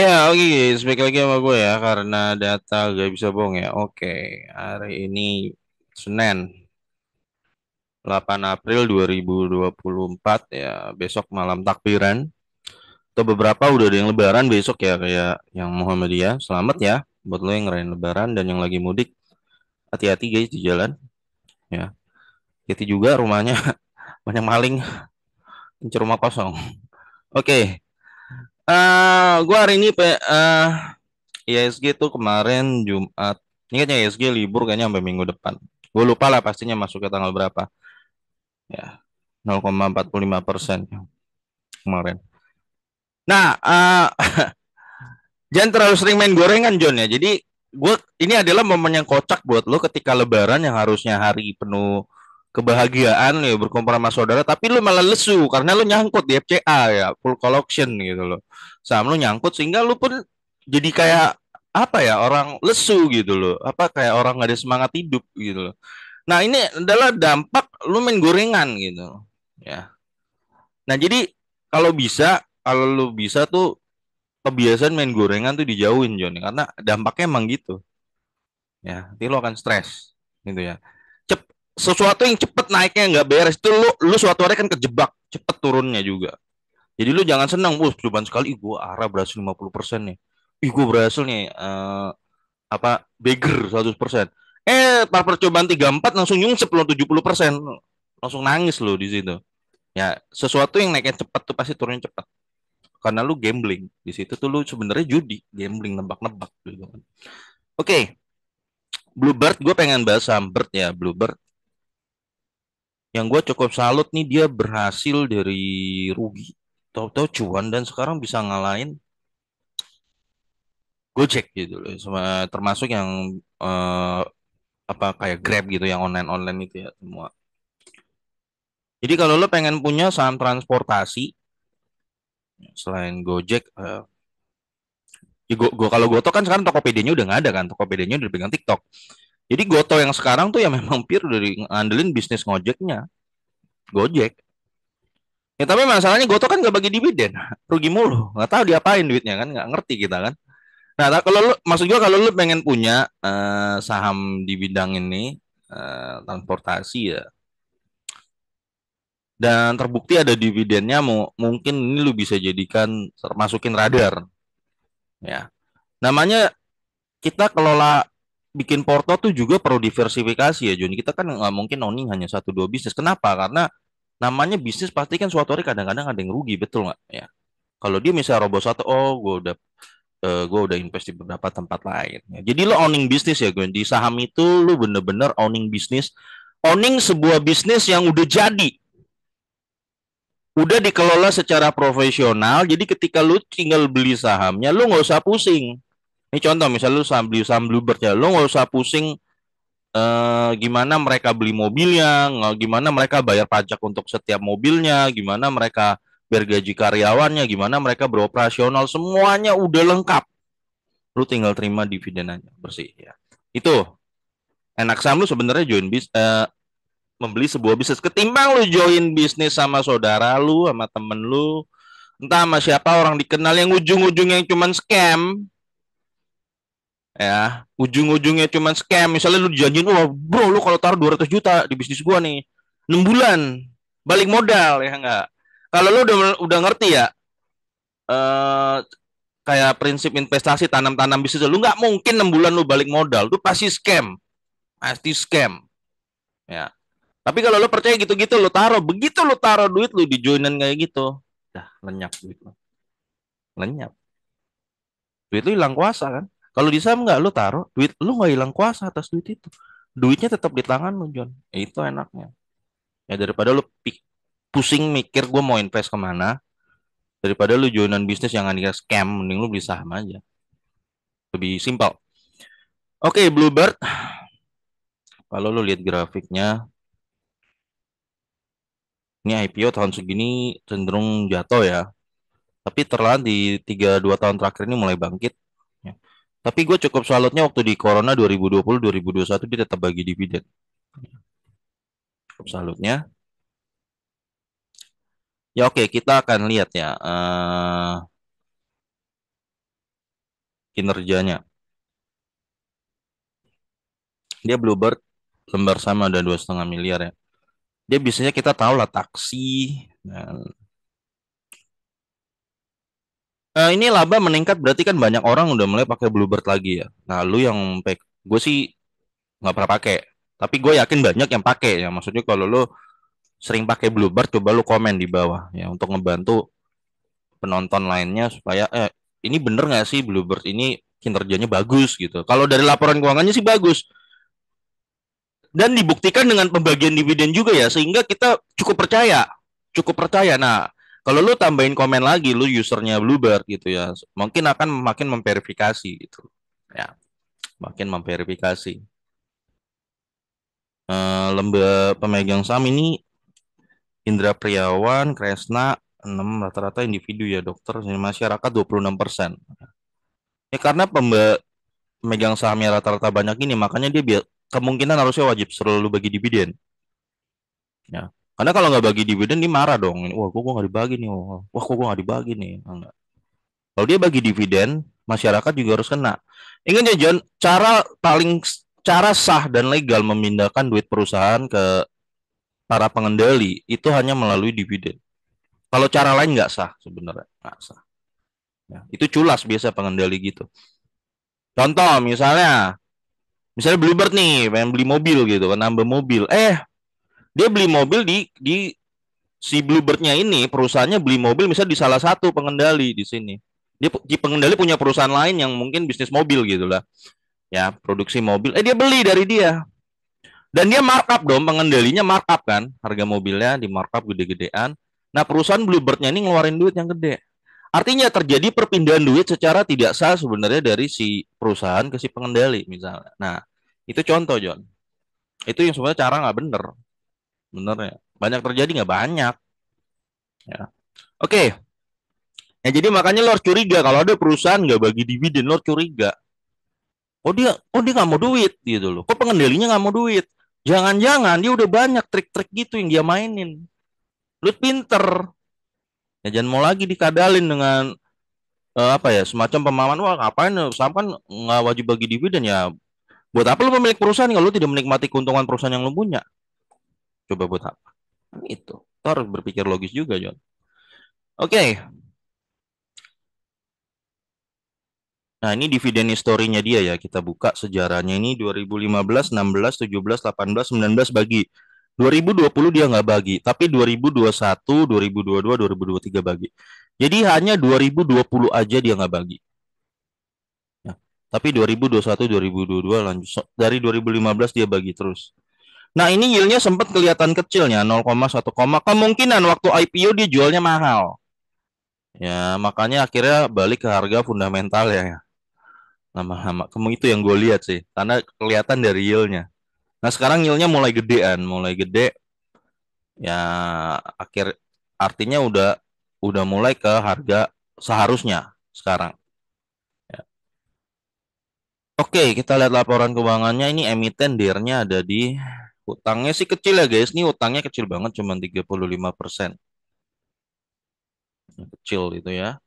Ya, oke, okay, guys. balik lagi sama gue ya, karena data gak bisa bohong ya. Oke, hari ini Senin 8 April 2024 ya, besok malam takbiran. Atau beberapa udah ada yang lebaran besok ya, kayak yang Muhammadiyah. Selamat ya, buat lo yang ngerayain lebaran dan yang lagi mudik. Hati-hati guys di jalan. Ya, hati juga rumahnya banyak maling, incer rumah kosong. Oke, okay. Uh, eh, gue hari ini pe uh, eh, ISG tuh kemarin Jumat. Ini kayaknya ISG libur kayaknya sampai minggu depan. Gue lupa lah pastinya masuk ke tanggal berapa. Ya, 0,45 persen kemarin. Nah, uh, jangan terlalu sering main gorengan John ya. Jadi gue ini adalah momen yang kocak buat lo ketika Lebaran yang harusnya hari penuh kebahagiaan ya berkumpul sama saudara tapi lu malah lesu karena lu nyangkut di FCA ya full collection gitu loh saham lu nyangkut sehingga lu pun jadi kayak apa ya orang lesu gitu loh apa kayak orang gak ada semangat hidup gitu loh nah ini adalah dampak lu main gorengan gitu ya nah jadi kalau bisa kalau lu bisa tuh kebiasaan main gorengan tuh dijauhin John karena dampaknya emang gitu ya nanti lu akan stres gitu ya sesuatu yang cepet naiknya nggak beres itu lu lu suatu hari kan kejebak cepet turunnya juga jadi lu jangan senang wah cobaan sekali gue arah berhasil 50 persen nih ih gue berhasil nih uh, apa bigger 100 persen eh par percobaan tiga empat langsung sepuluh tujuh puluh persen langsung nangis lo di situ ya sesuatu yang naiknya cepat tuh pasti turunnya cepat karena lu gambling di situ tuh lu sebenarnya judi gambling nebak-nebak gitu kan oke okay. Bluebird gue pengen bahas bluebird ya Bluebird yang gue cukup salut nih dia berhasil dari rugi tahu-tahu cuan dan sekarang bisa ngalahin Gojek gitu loh sama termasuk yang uh, apa kayak Grab gitu yang online-online itu ya semua jadi kalau lo pengen punya saham transportasi selain Gojek uh, ya gua, gua kalau kan sekarang Tokopedia-nya udah nggak ada kan Tokopedia-nya udah pegang TikTok jadi Goto yang sekarang tuh ya memang pure dari ngandelin bisnis ngojeknya. Gojek. Ya tapi masalahnya Goto kan gak bagi dividen. Rugi mulu. Gak tahu diapain duitnya kan. Gak ngerti kita kan. Nah kalau lu, maksud gua kalau lu pengen punya uh, saham di bidang ini. Uh, transportasi ya. Dan terbukti ada dividennya. mau, mungkin ini lu bisa jadikan masukin radar. Ya. Namanya kita kelola bikin Porto tuh juga perlu diversifikasi ya Jun. Kita kan nggak mungkin owning hanya satu dua bisnis. Kenapa? Karena namanya bisnis pasti kan suatu hari kadang-kadang ada yang rugi, betul nggak? Ya. Kalau dia misalnya robo satu, oh gue udah uh, eh, gue udah invest di beberapa tempat lain. Ya, jadi lo owning bisnis ya gue Di saham itu lo bener-bener owning bisnis, owning sebuah bisnis yang udah jadi, udah dikelola secara profesional. Jadi ketika lo tinggal beli sahamnya, lo nggak usah pusing ini contoh misalnya lu sambil sambil saham ya, lu nggak usah pusing eh, gimana mereka beli mobilnya, gimana mereka bayar pajak untuk setiap mobilnya, gimana mereka bergaji karyawannya, gimana mereka beroperasional, semuanya udah lengkap. Lu tinggal terima dividennya bersih ya. Itu enak saham lu sebenarnya join bis eh, membeli sebuah bisnis ketimbang lu join bisnis sama saudara lu sama temen lu entah sama siapa orang dikenal yang ujung-ujungnya yang cuman scam ya ujung-ujungnya cuma scam misalnya lu dijanjiin wah bro lu kalau taruh 200 juta di bisnis gua nih 6 bulan balik modal ya enggak kalau lu udah udah ngerti ya eh kayak prinsip investasi tanam-tanam bisnis lu nggak mungkin 6 bulan lu balik modal lu pasti scam pasti scam ya tapi kalau lu percaya gitu-gitu lu taruh begitu lu taruh duit lu di joinan kayak gitu dah lenyap duit lu lenyap duit lu hilang kuasa kan kalau di saham nggak lu taruh duit lu nggak hilang kuasa atas duit itu. Duitnya tetap di tangan lu John. Ya, itu enaknya. Ya daripada lu pusing mikir gue mau invest kemana daripada lu joinan bisnis yang nggak scam mending lu beli saham aja lebih simpel oke okay, bluebird kalau lu lihat grafiknya ini IPO tahun segini cenderung jatuh ya. Tapi terlan di 3-2 tahun terakhir ini mulai bangkit. Tapi gue cukup salutnya waktu di Corona 2020-2021 dia tetap bagi dividen. Cukup salutnya. Ya oke, kita akan lihat ya uh, kinerjanya. Dia Bluebird lembar sama ada 2,5 miliar ya. Dia biasanya kita tahu lah taksi Nah, ini laba meningkat berarti kan banyak orang udah mulai pakai Bluebird lagi ya. Nah, lu yang pack, gue sih nggak pernah pakai. Tapi gue yakin banyak yang pakai ya. Maksudnya kalau lu sering pakai Bluebird, coba lu komen di bawah ya untuk ngebantu penonton lainnya supaya eh ini bener nggak sih Bluebird ini kinerjanya bagus gitu. Kalau dari laporan keuangannya sih bagus. Dan dibuktikan dengan pembagian dividen juga ya, sehingga kita cukup percaya, cukup percaya. Nah, kalau lu tambahin komen lagi lu usernya Bluebird gitu ya, mungkin akan makin memverifikasi gitu. Ya. Makin memverifikasi. Uh, eh, lembah pemegang saham ini Indra Priawan, Kresna 6 rata-rata individu ya dokter masyarakat 26 persen ya karena pemegang sahamnya rata-rata banyak ini makanya dia kemungkinan harusnya wajib selalu bagi dividen ya karena kalau nggak bagi dividen dia marah dong. Wah, kok gue nggak dibagi nih. Wah, kok gue nggak dibagi nih. Enggak. Kalau dia bagi dividen, masyarakat juga harus kena. Ingat ya John, cara paling cara sah dan legal memindahkan duit perusahaan ke para pengendali itu hanya melalui dividen. Kalau cara lain nggak sah sebenarnya, nggak sah. Ya, itu culas biasa pengendali gitu. Contoh misalnya, misalnya Bluebird nih pengen beli mobil gitu, kan nambah mobil. Eh dia beli mobil di di si Bluebirdnya ini perusahaannya beli mobil misalnya di salah satu pengendali di sini. Dia di pengendali punya perusahaan lain yang mungkin bisnis mobil gitulah Ya, produksi mobil. Eh dia beli dari dia. Dan dia markup dong, pengendalinya markup kan. Harga mobilnya di markup gede-gedean. Nah, perusahaan Bluebirdnya ini ngeluarin duit yang gede. Artinya terjadi perpindahan duit secara tidak sah sebenarnya dari si perusahaan ke si pengendali misalnya. Nah, itu contoh John. Itu yang sebenarnya cara nggak bener sebenarnya banyak terjadi nggak banyak ya oke okay. ya jadi makanya lo harus curiga kalau ada perusahaan nggak bagi dividen lo harus curiga oh dia oh dia nggak mau duit gitu loh kok pengendalinya nggak mau duit jangan-jangan dia udah banyak trik-trik gitu yang dia mainin lu pinter ya jangan mau lagi dikadalin dengan uh, apa ya semacam pemahaman wah ngapain saham kan nggak wajib bagi dividen ya buat apa lu pemilik perusahaan kalau lu tidak menikmati keuntungan perusahaan yang lo punya Coba buat apa? Kan itu. Lo harus berpikir logis juga, John. Oke. Okay. Nah, ini dividen historinya dia ya. Kita buka sejarahnya ini 2015, 16, 17, 18, 19 bagi. 2020 dia nggak bagi, tapi 2021, 2022, 2023 bagi. Jadi hanya 2020 aja dia nggak bagi. Nah, tapi 2021, 2022 lanjut. Dari 2015 dia bagi terus. Nah ini yieldnya sempat kelihatan kecilnya 0,1 koma. Kemungkinan waktu IPO dia jualnya mahal. Ya makanya akhirnya balik ke harga fundamental ya. ya. Lama-lama. Kemu itu yang gue lihat sih. Karena kelihatan dari yieldnya. Nah sekarang yieldnya mulai gedean, mulai gede. Ya akhir artinya udah udah mulai ke harga seharusnya sekarang. Ya. Oke, kita lihat laporan keuangannya. Ini emiten dirnya ada di Utangnya sih kecil ya guys. Nih utangnya kecil banget cuma 35%. Nah, kecil itu ya.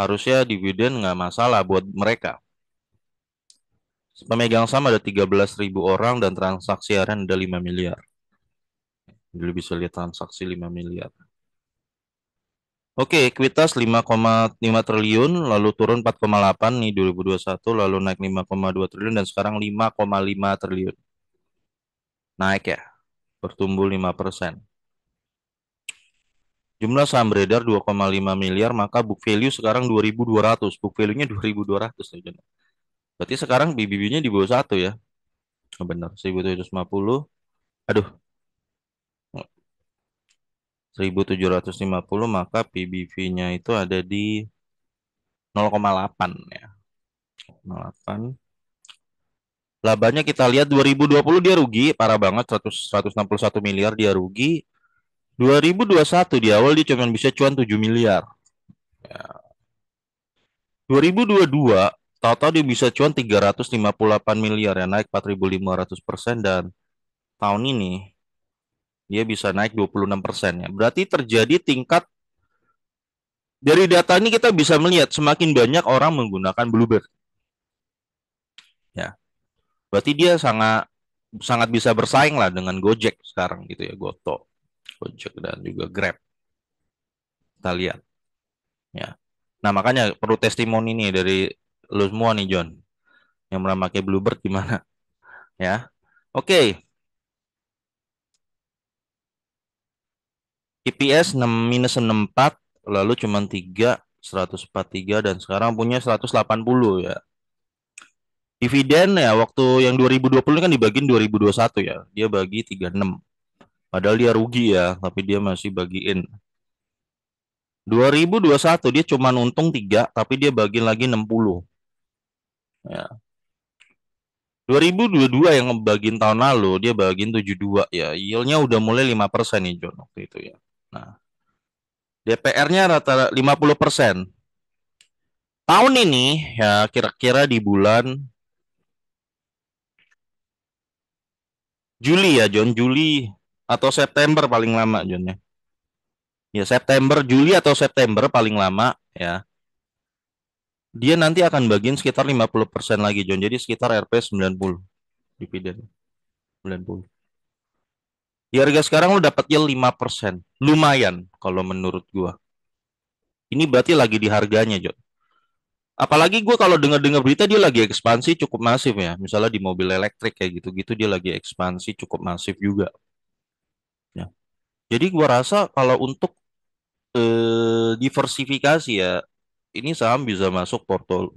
Harusnya dividen nggak masalah buat mereka. Pemegang saham ada 13.000 orang dan transaksi harian ada 5 miliar. Jadi bisa lihat transaksi 5 miliar. Oke, ekuitas 5,5 triliun, lalu turun 4,8 nih 2021, lalu naik 5,2 triliun dan sekarang 5,5 triliun naik ya, bertumbuh 5%. Jumlah saham beredar 2,5 miliar, maka book value sekarang 2.200. Book value-nya 2.200. Ya, Berarti sekarang BBB-nya di bawah 1 ya. Oh, benar, 1.750. Aduh. 1.750, maka PBV-nya itu ada di 0,8 ya. 0,8 labanya kita lihat 2020 dia rugi parah banget 100, 161 miliar dia rugi 2021 di awal dia cuma bisa cuan 7 miliar ya. 2022 total dia bisa cuan 358 miliar ya naik 4.500 persen dan tahun ini dia bisa naik 26 persen ya berarti terjadi tingkat dari data ini kita bisa melihat semakin banyak orang menggunakan Bluebird Berarti dia sangat sangat bisa bersaing lah dengan Gojek sekarang gitu ya, Goto, Gojek dan juga Grab. Kita lihat. Ya. Nah, makanya perlu testimoni nih dari lu semua nih John yang pernah pakai Bluebird gimana? Ya. Oke. Okay. IPS 6 minus 64 lalu cuma 3 143 dan sekarang punya 180 ya. Dividen ya waktu yang 2020 ini kan dibagiin 2021 ya. Dia bagi 36. Padahal dia rugi ya, tapi dia masih bagiin. 2021 dia cuma untung 3, tapi dia bagi lagi 60. Ya. 2022 yang ngebagiin tahun lalu dia bagiin 72 ya. Yieldnya udah mulai 5% nih John waktu itu ya. Nah. DPR-nya rata 50%. Tahun ini ya kira-kira di bulan Juli ya John Juli atau September paling lama John ya ya September Juli atau September paling lama ya dia nanti akan bagiin sekitar 50% lagi John jadi sekitar RP 90 dividen 90 di harga sekarang lu dapatnya 5% lumayan kalau menurut gua ini berarti lagi di harganya John apalagi gue kalau dengar-dengar berita dia lagi ekspansi cukup masif ya misalnya di mobil elektrik kayak gitu-gitu dia lagi ekspansi cukup masif juga ya jadi gue rasa kalau untuk eh, diversifikasi ya ini saham bisa masuk portol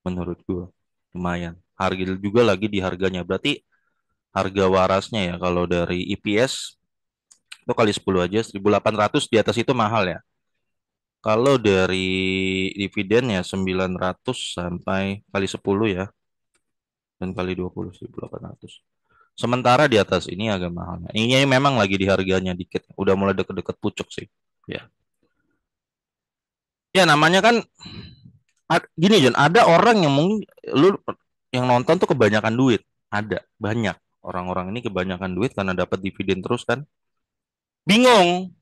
menurut gue lumayan harga juga lagi di harganya berarti harga warasnya ya kalau dari EPS itu kali 10 aja 1800 di atas itu mahal ya kalau dari dividen ya 900 sampai kali 10 ya. Dan kali 20 1800. Sementara di atas ini agak mahal. Ini memang lagi di harganya dikit. Udah mulai deket-deket pucuk sih. Ya. Ya namanya kan gini John, ada orang yang mungkin lu yang nonton tuh kebanyakan duit. Ada banyak orang-orang ini kebanyakan duit karena dapat dividen terus kan. Bingung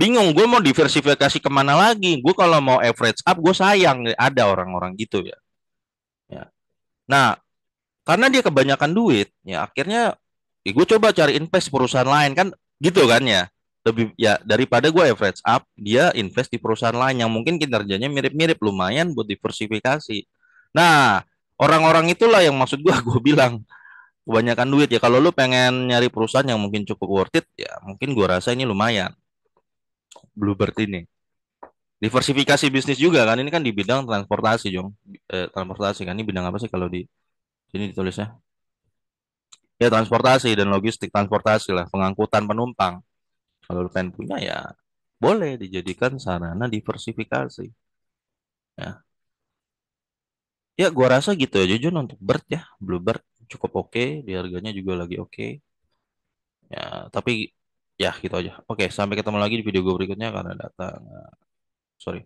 bingung gue mau diversifikasi kemana lagi gue kalau mau average up gue sayang ada orang-orang gitu ya ya nah karena dia kebanyakan duit ya akhirnya ya gue coba cari invest perusahaan lain kan gitu kan ya lebih ya daripada gue average up dia invest di perusahaan lain yang mungkin kinerjanya mirip-mirip lumayan buat diversifikasi nah orang-orang itulah yang maksud gue gue bilang kebanyakan duit ya kalau lu pengen nyari perusahaan yang mungkin cukup worth it ya mungkin gue rasa ini lumayan Bluebird ini? Diversifikasi bisnis juga kan ini kan di bidang transportasi, Jong. Eh, transportasi kan ini bidang apa sih kalau di sini ditulisnya? Ya transportasi dan logistik transportasi lah, pengangkutan penumpang. Kalau lu pengen punya ya boleh dijadikan sarana diversifikasi. Ya. Ya, gua rasa gitu ya jujur untuk Bird ya, Bluebird cukup oke, okay, di harganya juga lagi oke. Okay. Ya, tapi Ya, gitu aja. Oke, sampai ketemu lagi di video gue berikutnya karena datang eh, sorry,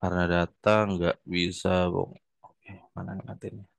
karena datang nggak bisa bong Oke, mana nih